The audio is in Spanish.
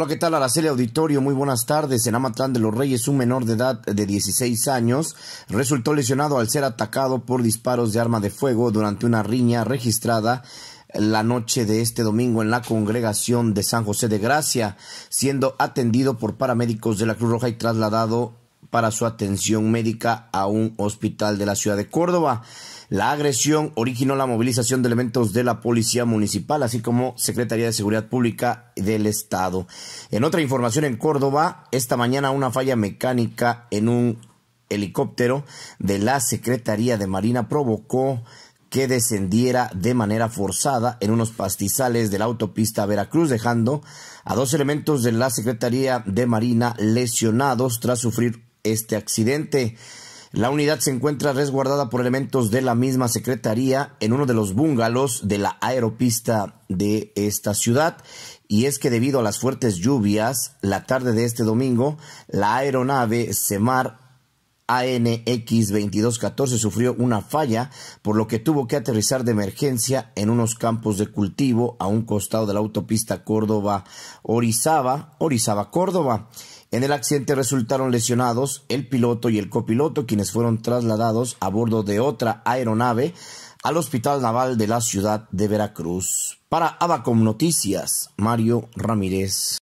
Hola, ¿qué tal Araceli Auditorio? Muy buenas tardes. En Amatlán de los Reyes, un menor de edad de 16 años resultó lesionado al ser atacado por disparos de arma de fuego durante una riña registrada la noche de este domingo en la congregación de San José de Gracia, siendo atendido por paramédicos de la Cruz Roja y trasladado para su atención médica a un hospital de la ciudad de Córdoba. La agresión originó la movilización de elementos de la Policía Municipal, así como Secretaría de Seguridad Pública del Estado. En otra información en Córdoba, esta mañana una falla mecánica en un helicóptero de la Secretaría de Marina provocó que descendiera de manera forzada en unos pastizales de la autopista Veracruz, dejando a dos elementos de la Secretaría de Marina lesionados tras sufrir este accidente. La unidad se encuentra resguardada por elementos de la misma Secretaría en uno de los búngalos de la aeropista de esta ciudad. Y es que debido a las fuertes lluvias, la tarde de este domingo, la aeronave Semar ANX 2214 sufrió una falla, por lo que tuvo que aterrizar de emergencia en unos campos de cultivo a un costado de la autopista Córdoba-Orizaba, Orizaba-Córdoba. córdoba en el accidente resultaron lesionados el piloto y el copiloto, quienes fueron trasladados a bordo de otra aeronave al Hospital Naval de la ciudad de Veracruz. Para Abacom Noticias, Mario Ramírez.